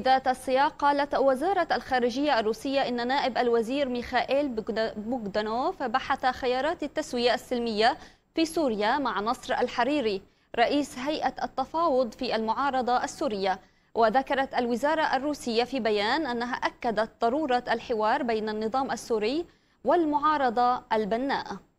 بذات السياق قالت وزارة الخارجية الروسية إن نائب الوزير ميخائيل بوغدانوف بحث خيارات التسوية السلمية في سوريا مع نصر الحريري رئيس هيئة التفاوض في المعارضة السورية وذكرت الوزارة الروسية في بيان أنها أكدت ضرورة الحوار بين النظام السوري والمعارضة البناءة